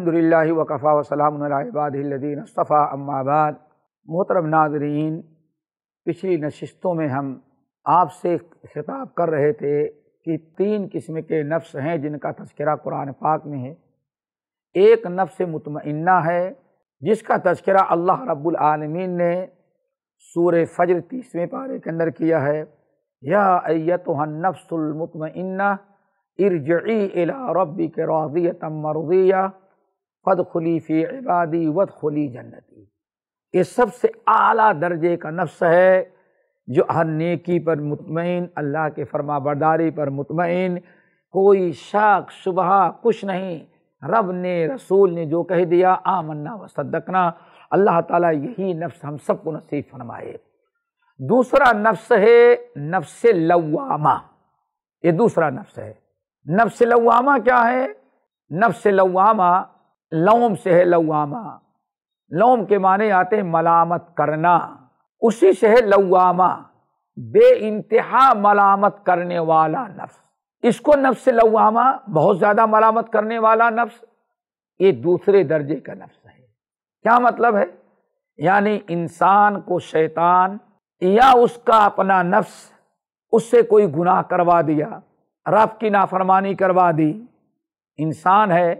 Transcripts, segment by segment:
अलहमदिल्ला वकफ़ा वसलामबादीन अस्तफ़ा अम्माबाद मोहतरम नाजरीन पिछली नशस्तों में हम आपसे खिताब कर रहे थे कि तीन किस्म के नफ्स हैं जिनका तस्करा कुरान पाक में है एक नफ्स मुतमना है जिसका तस्करा अल्लाह रब्बुल ने सूर फजर तीसवें पारे के अंदर किया है यह अयत नफ्सुलमतमना इरजी अला रबी के रौदियत मरदिया फद खुली फ़ी इबादी वद खुली जन्नती ये सबसे आला दर्जे का नफ्स है जो हर नेकी पर मुतमिन अल्लाह के फरमा बरदारी पर मुतमिन कोई शक शुबह कुछ नहीं रब ने रसूल ने जो कह दिया आमन्ना व सदकना अल्लाह ताला यही नफ्स हम सबको नसीब फरमाए दूसरा नफ्स है नफ्स लवामा ये दूसरा नफ्स है नफ्स लवामा क्या है नफ्स लवामा लौम से है लवामा लौम के माने आते हैं मलामत करना उसी से है लवामा बे इंतहा मलामत करने वाला नफ्स इसको नफ्स लवामा बहुत ज़्यादा मलामत करने वाला नफ्स ये दूसरे दर्जे का नफ्स है क्या मतलब है यानी इंसान को शैतान या उसका अपना नफ्स उससे कोई गुनाह करवा दिया रब की नाफरमानी करवा दी इंसान है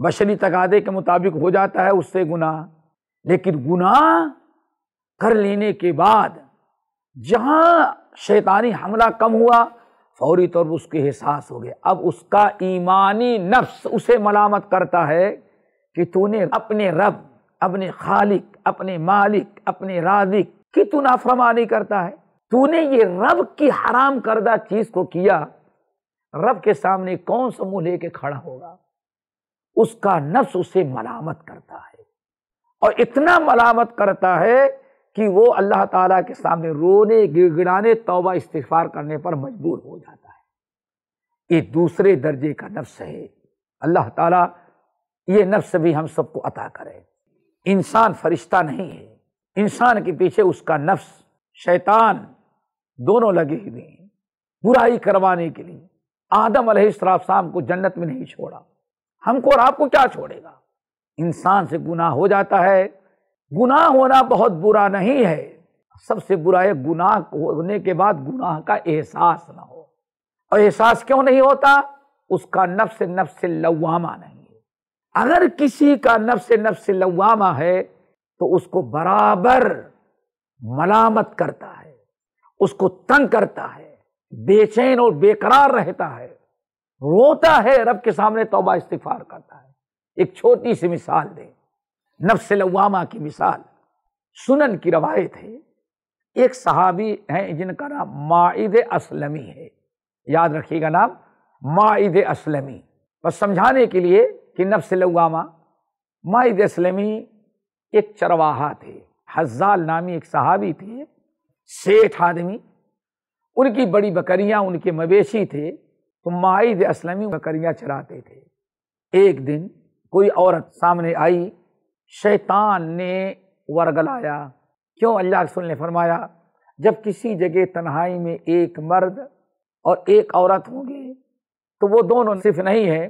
बशरी तकादे के मुताबिक हो जाता है उससे गुनाह लेकिन गुनाह कर लेने के बाद जहाँ शैतानी हमला कम हुआ फौरी तौर पर उसके एहसास हो गया अब उसका ईमानी नफ्स उसे मलामत करता है कि तूने अपने रब अपने खालिक अपने मालिक अपने राजिक की तू नाफरमानी करता है तूने ये रब की हराम करदा चीज़ को किया रब के सामने कौन सा मुँह लेके खड़ा होगा उसका नफ्स उसे मलामत करता है और इतना मलामत करता है कि वो अल्लाह ताला के सामने रोने गिड़गिड़ाने तौबा इस्तफार करने पर मजबूर हो जाता है ये दूसरे दर्जे का नफ्स है अल्लाह ताला ये नफ्स भी हम सबको अता करे इंसान फरिश्ता नहीं है इंसान के पीछे उसका नफ्स शैतान दोनों लगे हुए हैं बुराई करवाने के लिए आदम अलैहिस्सलाम को जन्नत में नहीं छोड़ा हमको और आपको क्या छोड़ेगा इंसान से गुनाह हो जाता है गुनाह होना बहुत बुरा नहीं है सबसे बुरा है गुनाह होने के बाद गुनाह का एहसास ना हो और एहसास क्यों नहीं होता उसका नफ्स नफ्स लवामा नहीं है अगर किसी का नफ्स नफ्स लवामा है तो उसको बराबर मलामत करता है उसको तंग करता है बेचैन और बेकरार रहता है रोता है रब के सामने तोबा इस्तफार करता है एक छोटी सी मिसाल दें नफ्स लवामा की मिसाल सुनन की रवायत है एक सहाबी है जिनका नाम माइद असलमी है याद रखिएगा नाम माइद असलमी बस समझाने के लिए कि नफ्स लवामा माइद असलमी एक चरवाहा थे हजाल नामी एक सहाबी थे सेठ आदमी उनकी बड़ी बकरियां उनके मवेशी थे तो माहिद असलमी बकरियाँ चराते थे एक दिन कोई औरत सामने आई शैतान ने वरगलाया क्यों अल्लाह रसूल ने फरमाया जब किसी जगह तन्हाई में एक मर्द और एक औरत होंगे तो वो दोनों सिर्फ नहीं है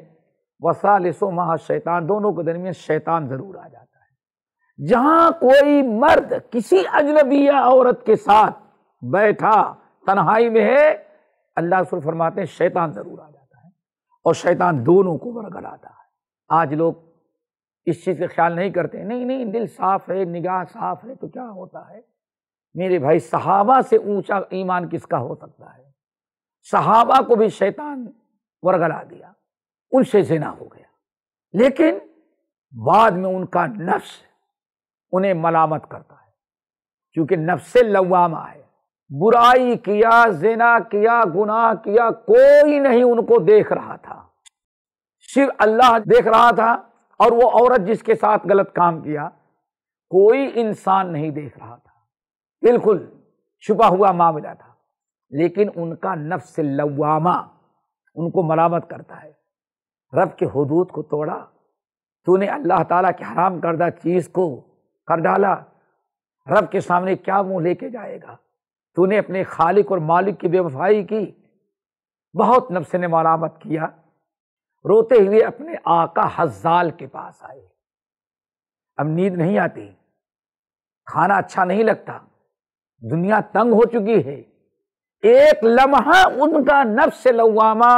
वसा लसो महा शैतान दोनों के दरमियान शैतान ज़रूर आ जाता है जहाँ कोई मर्द किसी अजनबी या औरत के साथ बैठा तन्हाई में है अल्लाह रसूल फरमाते हैं शैतान ज़रूर आ जाता है और शैतान दोनों को वरगलाता है आज लोग इस चीज़ का ख्याल नहीं करते नहीं नहीं दिल साफ़ है निगाह साफ़ है तो क्या होता है मेरे भाई सहाबा से ऊंचा ईमान किसका हो सकता है सहाबा को भी शैतान वरगला दिया उनसे जिना हो गया लेकिन बाद में उनका नफ्स उन्हें मलामत करता है क्योंकि नफ्स लवामा है बुराई किया जिना किया गुनाह किया कोई नहीं उनको देख रहा था सिर्फ अल्लाह देख रहा था और वो औरत जिसके साथ गलत काम किया कोई इंसान नहीं देख रहा था बिल्कुल छुपा हुआ मामला था लेकिन उनका नफ्स लवामा उनको मलामत करता है रब के हदूद को तोड़ा तूने अल्लाह ताला के हराम करदा चीज़ को कर डाला रब के सामने क्या मुंह लेके जाएगा तूने अपने खालिक और मालिक की बेवफाई की बहुत नफ्स ने मरामत किया रोते हुए अपने आका हजाल के पास आए अब नींद नहीं आती खाना अच्छा नहीं लगता दुनिया तंग हो चुकी है एक लम्हा उनका नफ्स लवामा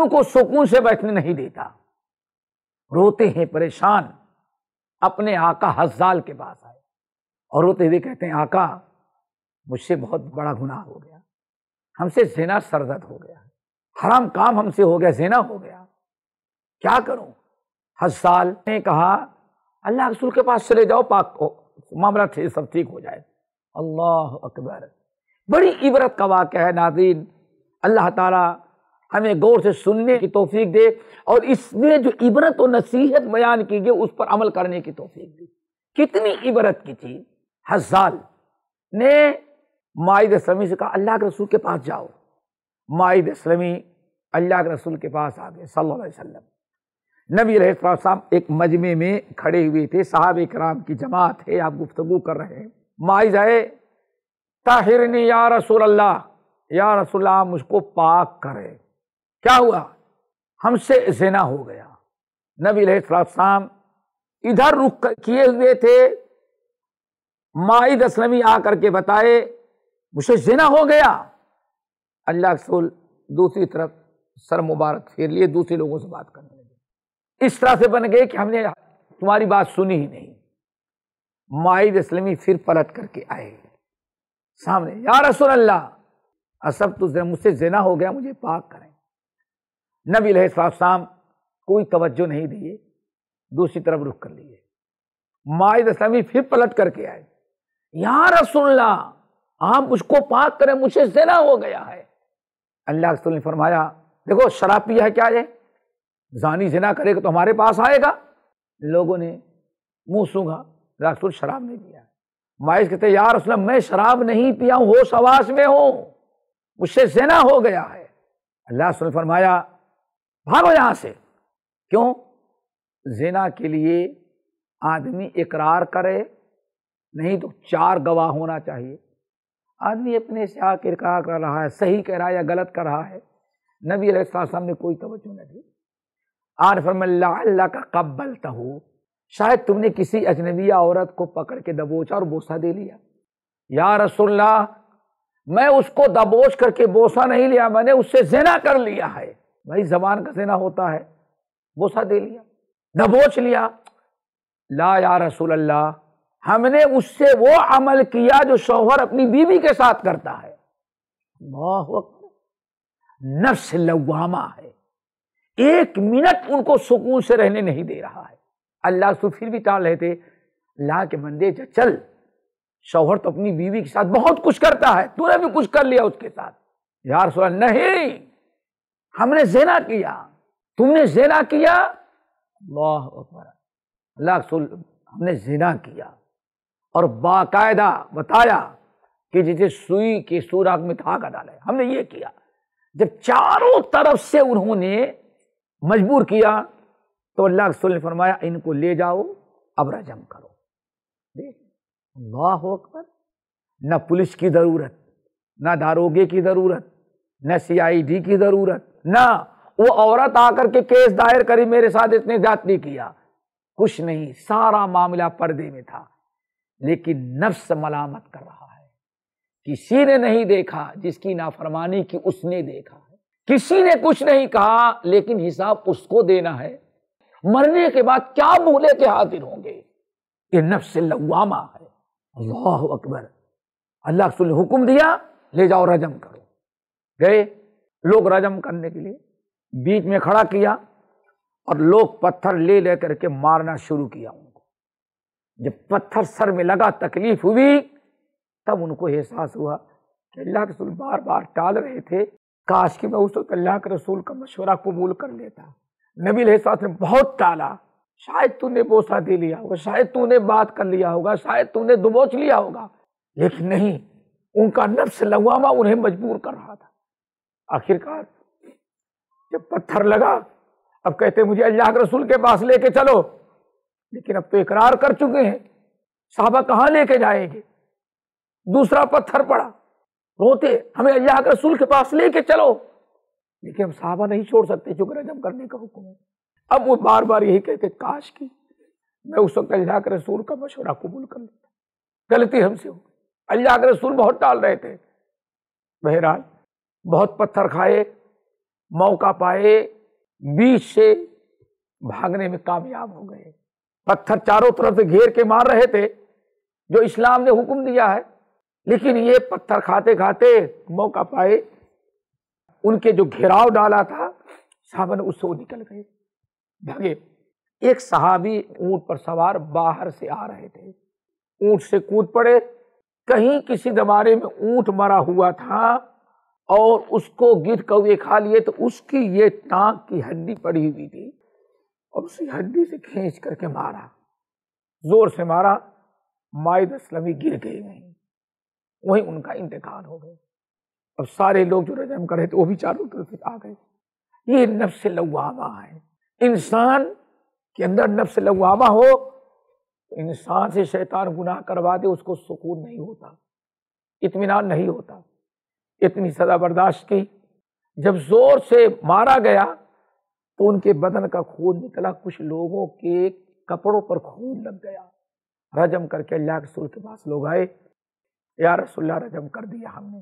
उनको सुकून से बैठने नहीं देता रोते हैं परेशान अपने आका हजाल के पास आए और रोते हुए कहते हैं आका मुझसे बहुत बड़ा गुनाह हो गया हमसे जेना सरदर्द हो गया हराम काम हमसे हो गया जेना हो गया क्या करूं हसाल ने कहा अल्लाह रसूल के पास चले जाओ पाक को मामला थे सब ठीक हो जाए अल्लाह अकबर बड़ी इबरत का वाक्य है नाजीन अल्लाह ताला हमें गौर से सुनने की तोफीक दे और इसमें जो इबरत और नसीहत बयान की गई उस पर अमल करने की तोफीक दी कितनी इबरत की थी हजाल ने माहिद इस्लमी से कहा अल्लाह के रसूल के पास जाओ माहिद इस्लमी अल्लाह के रसूल के पास आ गए सल्लल्लाहु अलैहि वसल्लम नबी साहब एक मजमे में खड़े हुए थे साहब कराम की जमात है आप गुफ्तगु कर रहे हैं माहिद आए ताहिर ने या रसूल अल्लाह या रसूल आप मुझको पाक करे क्या हुआ हमसे जना हो गया नबी साहब इधर रुख किए हुए थे माहिद असलमी आकर के बताए मुझसे जिना हो गया अल्लाह रसूल दूसरी तरफ सर मुबारक फेर लिए दूसरे लोगों से बात करने लगे इस तरह से बन गए कि हमने तुम्हारी बात सुनी ही नहीं माहिद इस्लमी फिर पलट करके आए सामने या रसूल अल्लाह असब तो मुझसे जिना हो गया मुझे पाक करें नबी साहब कोई तवज्जो नहीं दिए दूसरी तरफ रुख कर लिए माइद इस्लमी फिर पलट करके आए या रसुल्ला आप मुझको पाक करें मुझे जना हो गया है अल्लाह रसूल ने फरमाया देखो शराब पिया है क्या ये जानी जना करेगा तो हमारे पास आएगा लोगों ने मुंह सूंघा रसूल शराब नहीं पिया माइस कहते यार रसलम मैं शराब नहीं पिया हूं होश आवास में हूं मुझसे जना हो गया है अल्लाह रसूल ने फरमाया भागो यहां से क्यों जना के लिए आदमी इकरार करे नहीं तो चार गवाह होना चाहिए आदमी अपने से आकर कहा कर रहा है सही कह रहा है या गलत कर रहा है नबी अलैहिस्सलाम ने कोई तवज्जो न दी आर फरमल्ला का कब्बल तहो शायद तुमने किसी अजनबी औरत को पकड़ के दबोचा और बोसा दे लिया या रसुल्ला मैं उसको दबोच करके बोसा नहीं लिया मैंने उससे जेना कर लिया है भाई जबान का जेना होता है बोसा दे लिया दबोच लिया ला या रसूल अल्लाह हमने उससे वो अमल किया जो शोहर अपनी बीवी के साथ करता है नफ्स लवामा है एक मिनट उनको सुकून से रहने नहीं दे रहा है अल्लाह तो फिर भी टाल रहे थे अल्लाह के बंदे चल शोहर तो अपनी बीवी के साथ बहुत कुछ करता है तूने भी कुछ कर लिया उसके साथ यार सोना नहीं हमने जेना किया तुमने जेना किया अल्लाह अल्लाह हमने जेना किया और बाकायदा बताया कि जिसे सुई के सूराग में धागा डाला है हमने ये किया जब चारों तरफ से उन्होंने मजबूर किया तो अल्लाह रसूल ने फरमाया इनको ले जाओ अब रजम करो अल्लाह अकबर न पुलिस की ज़रूरत न दारोगे की ज़रूरत न सीआईडी की ज़रूरत न वो औरत आकर के केस दायर करी मेरे साथ इतने जात नहीं किया कुछ नहीं सारा मामला पर्दे में था लेकिन नफ्स मलामत कर रहा है किसी ने नहीं देखा जिसकी नाफरमानी की उसने देखा है किसी ने कुछ नहीं कहा लेकिन हिसाब उसको देना है मरने के बाद क्या भूले के हाजिर होंगे ये नफ्स लवामा है अल्लाह अकबर अल्लाह रसूल हुक्म दिया ले जाओ रजम करो गए लोग रजम करने के लिए बीच में खड़ा किया और लोग पत्थर ले लेकर के मारना शुरू किया जब पत्थर सर में लगा तकलीफ हुई तब उनको एहसास हुआ कि अल्लाह के रसूल बार बार टाल रहे थे काश कि मैं उस वक्त अल्लाह के रसूल का मशवरा कबूल कर लेता नबी एहसास ने बहुत टाला शायद तूने बोसा दे लिया होगा शायद तूने बात कर लिया होगा शायद तूने दुबोच लिया होगा लेकिन नहीं उनका नफ्स लगवामा उन्हें मजबूर कर रहा था आखिरकार जब पत्थर लगा अब कहते मुझे अल्लाह के रसूल के पास लेके चलो लेकिन अब तो इकरार कर चुके हैं साहबा कहाँ लेके जाएंगे दूसरा पत्थर पड़ा रोते हमें अल्लाह के रसूल के पास लेके चलो लेकिन हम साहबा नहीं छोड़ सकते चूँकि रजम करने का हुक्म है अब वो बार बार यही कहते काश की मैं उस वक्त अल्लाह के रसूल का मशवरा कबूल कर लेता गलती हमसे हो अल्लाह के रसूल बहुत टाल रहे थे बहरहाल बहुत पत्थर खाए मौका पाए बीच से भागने में कामयाब हो गए पत्थर चारों तरफ से घेर के मार रहे थे जो इस्लाम ने हुक्म दिया है लेकिन ये पत्थर खाते खाते मौका पाए उनके जो घेराव डाला था सामने उससे वो निकल गए भागे एक सहाबी ऊंट पर सवार बाहर से आ रहे थे ऊंट से कूद पड़े कहीं किसी दबारे में ऊंट मरा हुआ था और उसको गिर कौए खा लिए तो उसकी ये टांग की हड्डी पड़ी हुई थी और उसी हड्डी से खींच करके मारा जोर से मारा माइद असलमी गिर गई वहीं वहीं उनका इंतकाल हो गया अब सारे लोग जो रजम कर रहे थे वो भी चारों तरफ से आ गए ये नफ्स लवामा है इंसान के अंदर नफ्स लवामा हो तो इंसान से शैतान गुनाह करवा दे उसको सुकून नहीं होता इतमान नहीं होता इतनी सदा बर्दाश्त की जब जोर से मारा गया तो उनके बदन का खून निकला कुछ लोगों के कपड़ों पर खून लग गया रजम करके अल्लाह रसूल के पास लोग आए या रसुल्ला रजम कर दिया हमने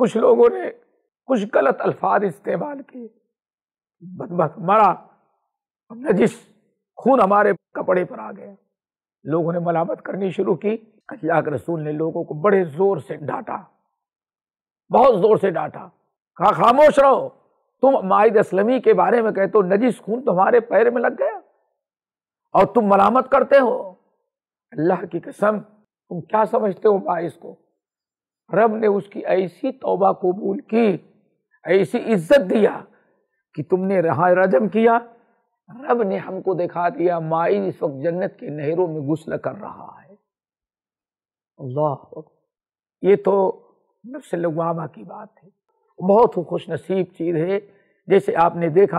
कुछ लोगों ने कुछ गलत अल्फाज इस्तेमाल किए बदबक मरा नजिस खून हमारे कपड़े पर आ गया लोगों ने मलामत करनी शुरू की अल्लाह के रसूल ने लोगों को बड़े ज़ोर से डांटा बहुत ज़ोर से डांटा कहा खामोश रहो तुम माहिद असलमी के बारे में कहते हो नजीस खून तुम्हारे पैर में लग गया और तुम मलामत करते हो अल्लाह की कसम तुम क्या समझते हो बाइस को रब ने उसकी ऐसी तोबा कबूल की ऐसी इज्जत दिया कि तुमने रहा रजम किया रब ने हमको दिखा दिया माई इस वक्त जन्नत की नहरों में गुसल कर रहा है अल्लाह ये तो नफ्स लगवामा की बात है बहुत खुश नसीब चीज़ है जैसे आपने देखा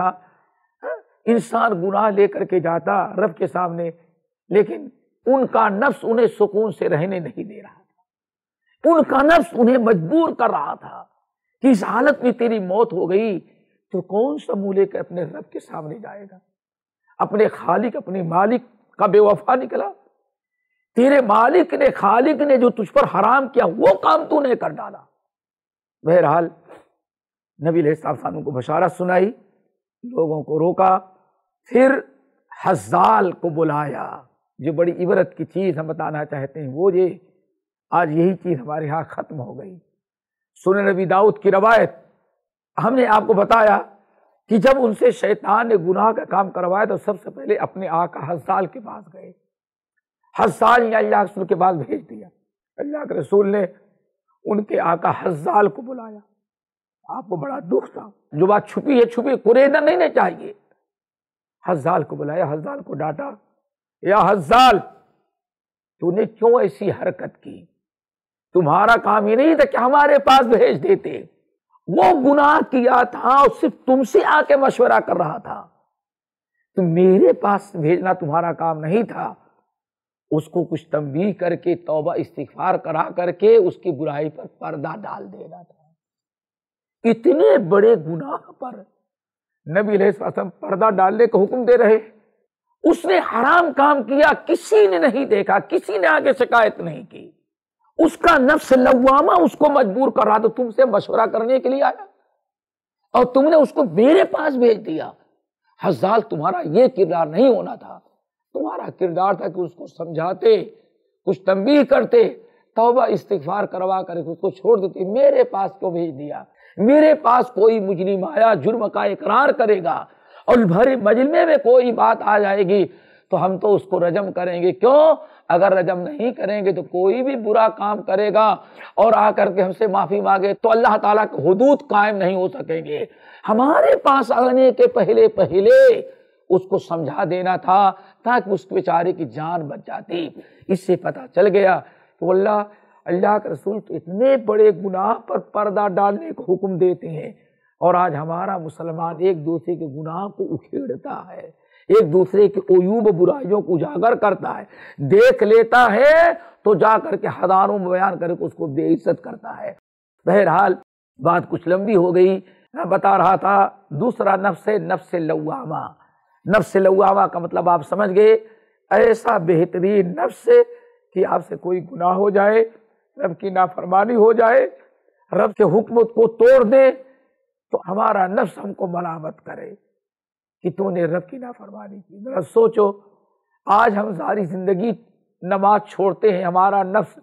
हाँ, इंसान गुनाह लेकर के जाता रब के सामने लेकिन उनका नफ्स उन्हें सुकून से रहने नहीं दे रहा था उनका नफ्स उन्हें मजबूर कर रहा था कि इस हालत में तेरी मौत हो गई तो कौन सा मुँह लेकर अपने रब के सामने जाएगा अपने खालिक अपने मालिक का बेवफा निकला तेरे मालिक ने खालिक ने जो तुझ पर हराम किया वो काम तूने कर डाला बहरहाल नबी साहब को बशारत सुनाई लोगों को रोका फिर हजाल को बुलाया जो बड़ी इबरत की चीज़ हम बताना चाहते हैं वो ये आज यही चीज़ हमारे यहाँ ख़त्म हो गई सुन नबी दाऊद की रवायत हमने आपको बताया कि जब उनसे शैतान ने गुनाह का काम करवाया तो सबसे पहले अपने आका हजाल के पास गए हजाल ने अल्लाह रसूल के पास भेज दिया अल्लाह के रसूल ने उनके आका हजाल को बुलाया आपको बड़ा दुख था जो बात छुपी है छुपी कुरेदना नहीं, नहीं चाहिए हजाल को बुलाया हजाल को डांटा या हजाल तूने क्यों ऐसी हरकत की तुम्हारा काम ही नहीं था कि हमारे पास भेज देते वो गुनाह किया था और सिर्फ तुमसे आके मशवरा कर रहा था तो मेरे पास भेजना तुम्हारा काम नहीं था उसको कुछ तंबी करके तौबा इस्तीफार करा करके उसकी बुराई पर पर्दा डाल देना था इतने बड़े गुनाह पर नबी अलैहिस्सलाम पर्दा डालने का हुक्म दे रहे उसने हराम काम किया किसी ने नहीं देखा किसी ने आगे शिकायत नहीं की उसका नफ्स लवामा उसको मजबूर कर रहा था तुमसे मशवरा करने के लिए आया और तुमने उसको मेरे पास भेज दिया हजाल तुम्हारा यह किरदार नहीं होना था तुम्हारा किरदार था कि उसको समझाते कुछ तंबीह करते तोबा इस्तिगफार करवा कर उसको छोड़ देते मेरे पास क्यों भेज दिया मेरे पास कोई मुजरिम आया जुर्म का इकरार करेगा और भरे मजलमे में कोई बात आ जाएगी तो हम तो उसको रजम करेंगे क्यों अगर रजम नहीं करेंगे तो कोई भी बुरा काम करेगा और आकर के हमसे माफ़ी मांगे तो अल्लाह ताला के हदूद कायम नहीं हो सकेंगे हमारे पास आने के पहले पहले उसको समझा देना था ताकि उस बेचारे की जान बच जाती इससे पता चल गया कि तो अल्लाह अल्लाह के रसूल तो इतने बड़े गुनाह पर पर्दा डालने का हुक्म देते हैं और आज हमारा मुसलमान एक दूसरे के गुनाह को उखेड़ता है एक दूसरे के ओयूब बुराइयों को उजागर करता है देख लेता है तो जा करके हजारों में बयान करके उसको बेइज्जत करता है बहरहाल बात कुछ लंबी हो गई मैं बता रहा था दूसरा नफ्स नफ्स लवामा नफ्स लवामा का मतलब आप समझ गए ऐसा बेहतरीन नफ्स कि आपसे कोई गुनाह हो जाए रब की नाफरमानी हो जाए रब के हुक्म को तोड़ दे तो हमारा नफ्स हमको मलामत करे कि तूने रब की नाफरमानी की जरा सोचो आज हम सारी ज़िंदगी नमाज छोड़ते हैं हमारा नफ्स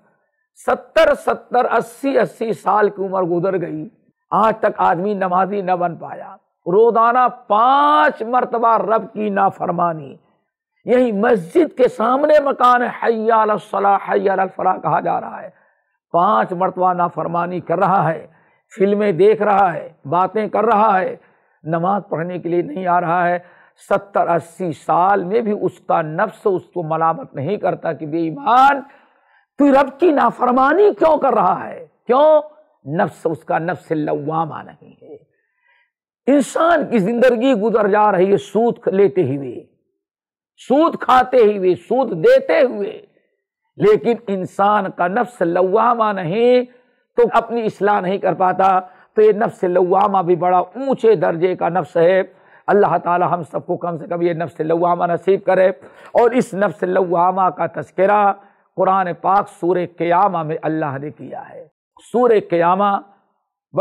सत्तर सत्तर अस्सी अस्सी साल की उम्र गुजर गई आज तक आदमी नमाजी न बन पाया रोज़ाना पांच मरतबा रब की नाफरमानी यही मस्जिद के सामने मकान हैया हैया फला कहा जा रहा है पांच मरतबा नाफरमानी कर रहा है फिल्में देख रहा है बातें कर रहा है नमाज पढ़ने के लिए नहीं आ रहा है सत्तर अस्सी साल में भी उसका नफ्स उसको मलामत नहीं करता कि बेईमान तू रब की नाफरमानी क्यों कर रहा है क्यों नफ्स उसका नफ्स लवामा नहीं है इंसान की जिंदगी गुजर जा रही है सूद लेते हुए सूद खाते हुए सूद देते हुए लेकिन इंसान का नफ्स लवामा नहीं तो अपनी इसलाह नहीं कर पाता तो ये नफ्स लवामा भी बड़ा ऊंचे दर्जे का नफ्स है अल्लाह ताला हम सबको कम से कम ये नफ्स लवामा नसीब करे और इस नफ्स लवामा का तस्करा कुरान पाक सूर क्यामा में अल्लाह ने किया है सूर क्यामा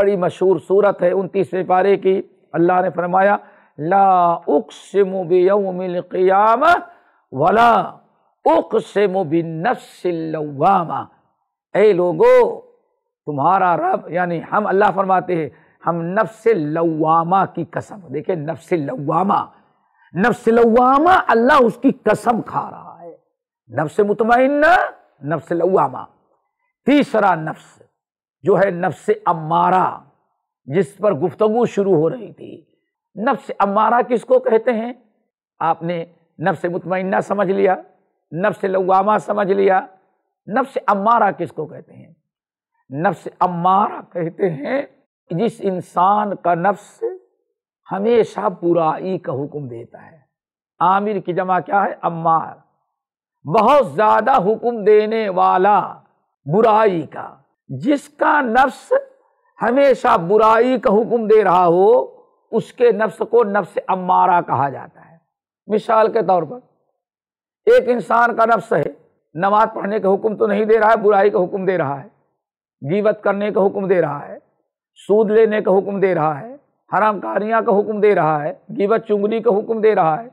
बड़ी मशहूर सूरत है उनतीसवें पारे की अल्लाह ने फरमाया ला उक्सम बियमिल क़यामा वला उकसम बिन्नफसिल्लवामा ए लोगो तुम्हारा रब यानी हम अल्लाह फरमाते हैं हम नफ्स लवामा की कसम देखे नफ्स लवामा नफ्स लवामा अल्लाह उसकी कसम खा रहा है नफ्स मुतमिन नफ्स लवामा तीसरा नफ्स जो है नफ्स अम्मारा जिस पर गुफ्तगु शुरू हो रही थी नफ्स अम्मारा किसको कहते हैं आपने नफ्स मुतमिन समझ लिया नफ्स लवामा समझ लिया नफ्स अम्मारा किसको कहते हैं नफ्स अम्मारा कहते हैं जिस इंसान का नफ्स हमेशा बुराई का हुक्म देता है आमिर की जमा क्या है अम्मार बहुत ज़्यादा हुक्म देने वाला बुराई का जिसका नफ्स हमेशा बुराई का हुक्म दे रहा हो उसके नफ्स को नफ्स अम्मारा कहा जाता है मिसाल के तौर पर एक इंसान का नफ्स है नमाज पढ़ने का हुक्म तो नहीं दे रहा है बुराई का हुक्म दे रहा है गीबत करने का हुक्म दे रहा है सूद लेने का हुक्म दे रहा है हरामकारियाँ का हुक्म दे रहा है गीबत चुंगली का हुक्म दे रहा है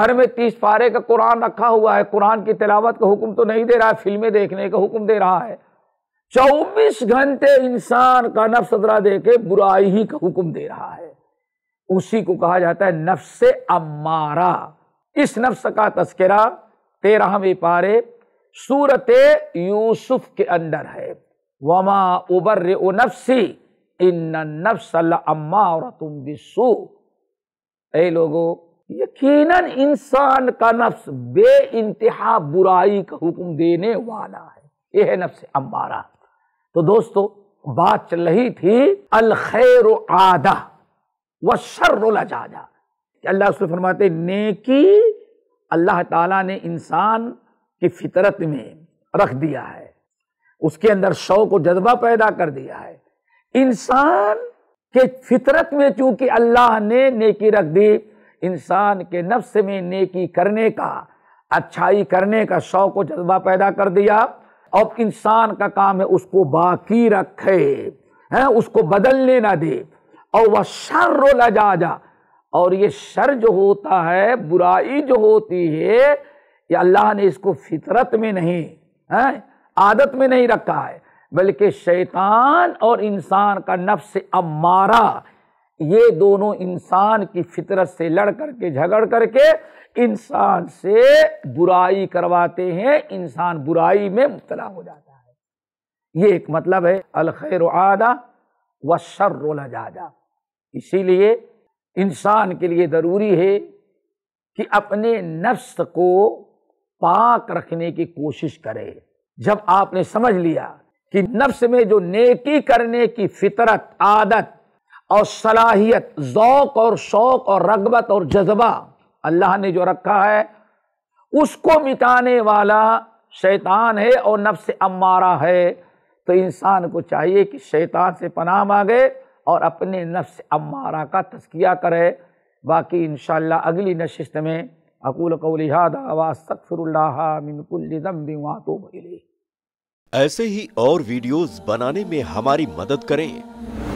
घर में तीस पारे का कुरान रखा हुआ है कुरान की तिलावत का हुक्म तो नहीं दे रहा है फिल्में देखने का हुक्म दे रहा है चौबीस घंटे इंसान का नफ्स अदरा दे के बुराई ही का हुक्म दे रहा है उसी को कहा जाता है नफ्स अम्मारा इस नफ्स का तस्करा तेरहवें पारे सूरत यूसुफ के अंदर है वमा उबर नफसी इन नफ्सल्मा और तुम विशु ऐ लोगो यकीन इंसान का नफ्स बे इंतहा बुराई का हुक्म देने वाला है यह है नफ्स अम्बारा तो दोस्तों बात चल रही थी अल खैर आदा व शर्र अल्लाह उसको फरमाते नेकी अल्लाह ताला ने इंसान की फितरत में रख दिया है उसके अंदर शौक और जज्बा पैदा कर दिया है इंसान के फितरत में चूंकि अल्लाह ने नेकी रख दी इंसान के नफ्स में नेकी करने का अच्छाई करने का शौक और जज्बा पैदा कर दिया और इंसान का काम है उसको बाकी रखे है उसको बदलने ना दे और वह शर्र लजाजा और ये शर जो होता है बुराई जो होती है ये अल्लाह ने इसको फितरत में नहीं है आदत में नहीं रखा है बल्कि शैतान और इंसान का नफ्स अमारा ये दोनों इंसान की फितरत से लड़ कर के झगड़ करके इंसान से बुराई करवाते हैं इंसान बुराई में मुबतला हो जाता है ये एक मतलब है अलखैर आदा व शर्र जा इसीलिए इंसान के लिए ज़रूरी है कि अपने नफ्स को पाक रखने की कोशिश करे जब आपने समझ लिया कि नफ्स में जो नेकी करने की फितरत आदत और सलाहियत ओक़ और शौक़ और रगबत और जज्बा अल्लाह ने जो रखा है उसको मिटाने वाला शैतान है और नफ्स अम्मारा है तो इंसान को चाहिए कि शैतान से पनाह मांगे और अपने नफ्स अमारा का तस्किया करे बाकी इन अगली नशस्त में अकूल लिहादा भले ऐसे ही और वीडियोस बनाने में हमारी मदद करें